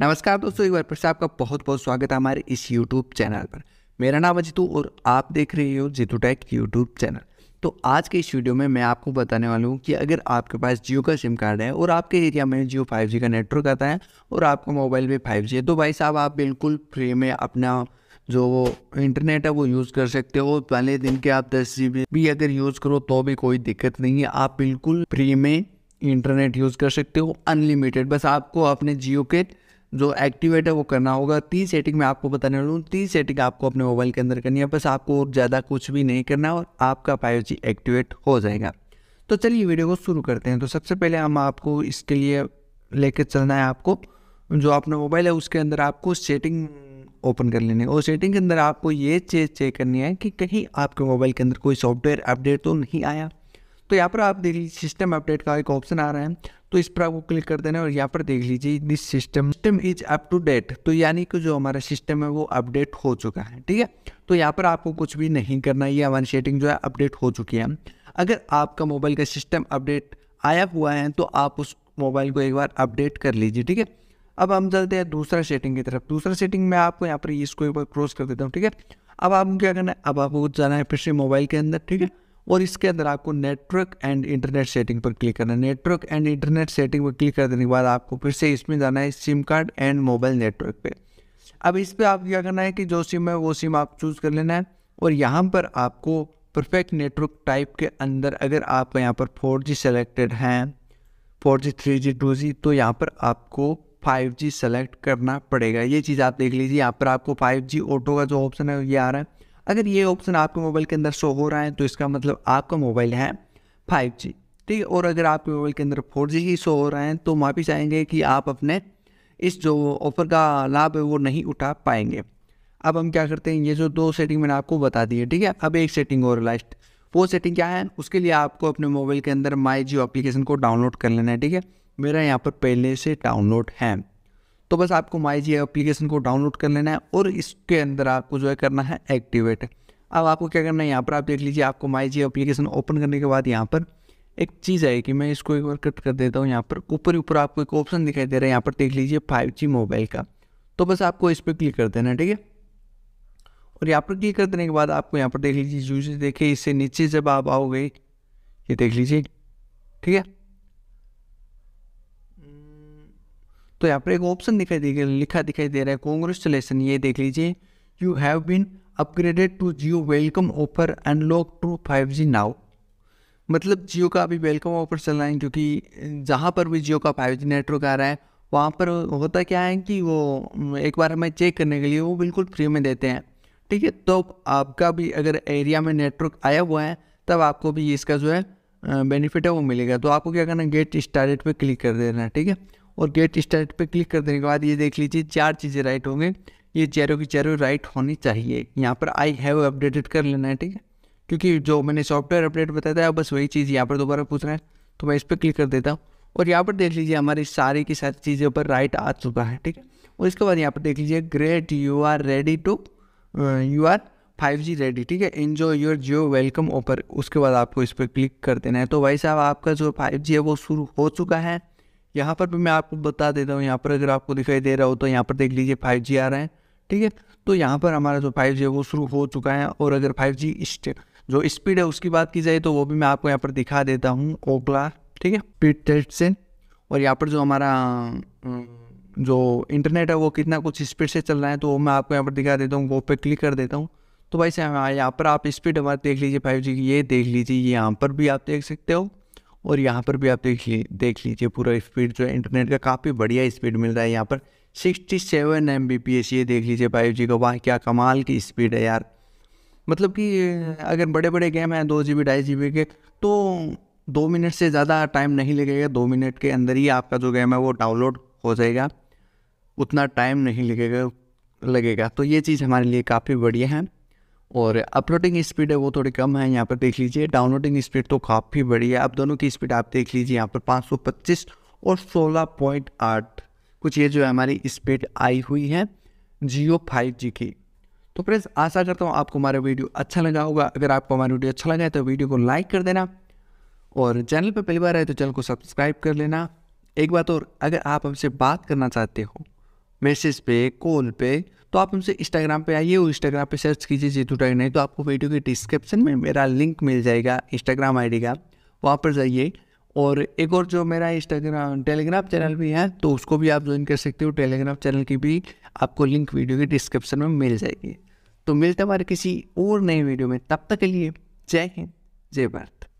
नमस्कार दोस्तों एक बार फिर से आपका बहुत बहुत स्वागत है हमारे इस यूट्यूब चैनल पर मेरा नाम अजितू और आप देख रहे हो जितू टैक यूट्यूब चैनल तो आज के इस वीडियो में मैं आपको बताने वाला हूँ कि अगर आपके पास जियो का सिम कार्ड है और आपके एरिया में जियो 5G का नेटवर्क आता है और आपका मोबाइल में 5G है तो भाई साहब आप बिल्कुल फ्री में अपना जो वो इंटरनेट है वो यूज़ कर सकते हो पहले दिन के आप दस जी भी अगर यूज़ करो तो भी कोई दिक्कत नहीं है आप बिल्कुल फ्री में इंटरनेट यूज़ कर सकते हो अनलिमिटेड बस आपको अपने जियो के जो एक्टिवेट है वो करना होगा तीन सेटिंग मैं आपको बताने वाला हूँ तीन सेटिंग आपको अपने मोबाइल के अंदर करनी है बस आपको और ज़्यादा कुछ भी नहीं करना और आपका फाइव एक्टिवेट हो जाएगा तो चलिए वीडियो को शुरू करते हैं तो सबसे पहले हम आपको इसके लिए लेकर चलना है आपको जो अपना मोबाइल है उसके अंदर आपको सेटिंग ओपन कर लेनी है और सेटिंग के अंदर आपको ये चीज़ चेक करनी है कि कहीं आपके मोबाइल के अंदर कोई सॉफ्टवेयर अपडेट तो नहीं आया तो यहाँ पर आप देख लीजिए सिस्टम अपडेट का एक ऑप्शन आ रहा है तो इस पर आपको क्लिक कर देना है और यहाँ पर देख लीजिए this system system is up to date तो यानी कि जो हमारा सिस्टम है वो अपडेट हो चुका है ठीक है तो यहाँ पर आपको कुछ भी नहीं करना है ये हमारी सेटिंग जो है अपडेट हो चुकी है अगर आपका मोबाइल का सिस्टम अपडेट आया हुआ है तो आप उस मोबाइल को एक बार अपडेट कर लीजिए ठीक है अब हम चलते हैं दूसरा सेटिंग की तरफ दूसरा सेटिंग में आपको यहाँ पर इसको एक बार क्रॉस कर देता हूँ ठीक है अब आपको क्या करना है अब आपको जाना है फिर से मोबाइल के अंदर ठीक है और इसके अंदर आपको नेटवर्क एंड इंटरनेट सेटिंग पर क्लिक करना है नेटवर्क एंड इंटरनेट सेटिंग पर क्लिक कर देने के बाद आपको फिर से इसमें जाना है SIM card and mobile network पे अब इस पर आप क्या करना है कि जो सिम है वो सिम आप चूज़ कर लेना है और यहाँ पर आपको परफेक्ट नेटवर्क टाइप के अंदर अगर आप यहाँ पर फोर जी सेलेक्टेड हैं four G three G two G तो यहाँ पर आपको फाइव जी सेलेक्ट करना पड़ेगा ये चीज़ आप देख लीजिए यहाँ पर आपको फाइव जी ऑटो का जो ऑप्शन है ये आ रहा है अगर ये ऑप्शन आपके मोबाइल के अंदर शो हो रहा है तो इसका मतलब आपका मोबाइल है फाइव जी ठीक है और अगर आपके मोबाइल के अंदर फोर जी ही शो हो रहा है तो माफी चाहेंगे कि आप अपने इस जो ऑफर का लाभ है वो नहीं उठा पाएंगे अब हम क्या करते हैं ये जो दो सेटिंग मैंने आपको बता दी है ठीक है अब एक सेटिंग और लास्ट वो सेटिंग क्या है उसके लिए आपको अपने मोबाइल के अंदर माई जियो एप्लीकेशन को डाउनलोड कर लेना है ठीक है मेरा यहाँ पर पहले से डाउनलोड है तो बस आपको माई जी एप्लीकेशन को डाउनलोड कर लेना है और इसके अंदर आपको जो है करना है एक्टिवेट अब आपको क्या करना है यहाँ पर आप देख लीजिए आपको माई जी एप्लीकेशन ओपन करने के बाद यहाँ पर एक चीज़ है कि मैं इसको एक बार कट कर देता हूँ यहाँ पर ऊपर ऊपर आपको एक ऑप्शन दिखाई दे रहा है यहाँ पर देख लीजिए फाइव जी मोबाइल का तो बस आपको इस पर क्लिक कर देना है ठीक है और यहाँ पर क्लिक कर देने के बाद आपको यहाँ पर देख लीजिए यूज देखिए इससे नीचे जब आप आओगे ये देख लीजिए ठीक है तो यहाँ पर एक ऑप्शन दिखाई देगा लिखा दिखाई दे रहा है कॉन्ग्रेचुलेसन ये देख लीजिए you have been upgraded to Jio welcome offer unlock to five G now मतलब जियो का अभी वेलकम ऑफर चल रहा है क्योंकि जहाँ पर भी जियो का फाइव जी नेटवर्क आ रहा है वहाँ पर होता क्या है कि वो एक बार हमें चेक करने के लिए वो बिल्कुल फ्री में देते हैं ठीक है तो आपका भी अगर एरिया में नेटवर्क आया हुआ है तब आपको भी इसका जो है बेनिफिट है वो मिलेगा तो आपको क्या करना है गेट स्टार्टेड पे क्लिक कर देना है ठीक है और गेट स्टार्ट पे क्लिक कर देने के बाद ये देख लीजिए चार चीज़ें राइट होंगे ये चेरो की चेरो राइट होनी चाहिए यहाँ पर आई हैव अपडेटेड कर लेना है ठीक है क्योंकि जो मैंने सॉफ्टवेयर अपडेट बताया था बस वही चीज़ यहाँ पर दोबारा पूछ रहा है तो मैं इस पर क्लिक कर देता हूँ और यहाँ पर देख लीजिए हमारी सारी की सारी चीज़ें ऊपर राइट आ चुका है ठीक है और इसके बाद यहाँ पर देख लीजिए great you are ready to you are five G ready ठीक है enjoy your Jio welcome offer उसके बाद आपको इस पर क्लिक कर देना है तो भाई साहब आपका जो फाइव जी है वो शुरू हो चुका है यहाँ पर भी मैं आपको बता देता हूँ यहाँ पर अगर आपको दिखाई दे रहा हो तो यहाँ पर देख लीजिए फाइव जी आ रहा है ठीक है तो यहाँ पर हमारा जो फाइव जी है वो शुरू हो चुका है और अगर फाइव जी जो स्पीड है उसकी बात की जाए तो वो भी मैं आपको यहाँ पर दिखा देता हूँ ओकला ठीक है पीट टेस्ट से और यहाँ पर जो हमारा जो इंटरनेट है वो कितना कुछ स्पीड से चल रहा है तो वो मैं आपको यहाँ पर दिखा देता हूँ वो पे क्लिक कर देता हूँ तो भाई साहब यहाँ पर आप स्पीड हमारे देख लीजिए फाइव जी की ये देख लीजिए ये यहाँ पर भी आप देख सकते हो और यहाँ पर भी आप देखिए देख लीजिए पूरा स्पीड जो है इंटरनेट का काफ़ी बढ़िया स्पीड मिल रहा है यहाँ पर 67 seven M B P S ये देख लीजिए फाइव जी का वाह क्या कमाल की स्पीड है यार मतलब कि अगर बड़े बड़े गेम हैं दो जी बी ढाई जी बी के तो दो मिनट से ज़्यादा टाइम नहीं लगेगा दो मिनट के अंदर ही आपका जो गेम है वो डाउनलोड हो जाएगा उतना टाइम नहीं लगेगा लगेगा तो ये चीज़ हमारे लिए काफ़ी बढ़िया है और अपलोडिंग स्पीड है वो थोड़ी कम है यहाँ पर देख लीजिए डाउनलोडिंग स्पीड तो काफ़ी बड़ी है आप दोनों की स्पीड आप देख लीजिए यहाँ पर 525 और 16.8 कुछ ये जो है हमारी स्पीड आई हुई है जियो फाइव जी की तो फ्रेंड्स आशा करता हूँ आपको हमारा वीडियो अच्छा लगा होगा अगर आपको हमारा वीडियो अच्छा लगा है तो वीडियो को लाइक कर देना और चैनल पर पहली बार आए तो चैनल को सब्सक्राइब कर लेना एक बात और अगर आप हमसे बात करना चाहते हो मैसेज पे कॉल पर तो आप हमसे इंस्टाग्राम पे आइए और इंस्टाग्राम पे सर्च कीजिए जीतू टाइगर नहीं तो आपको वीडियो के डिस्क्रिप्शन में मेरा लिंक मिल जाएगा इंस्टाग्राम आईडी का वहाँ पर जाइए और एक और जो मेरा इंस्टाग्राम टेलीग्राम चैनल भी है तो उसको भी आप ज्वाइन कर सकते हो टेलीग्राम चैनल की भी आपको लिंक वीडियो के डिस्क्रिप्शन में मिल जाएगी तो मिलते हमारे किसी और नए वीडियो में तब तक के लिए जय हिंद जय भारत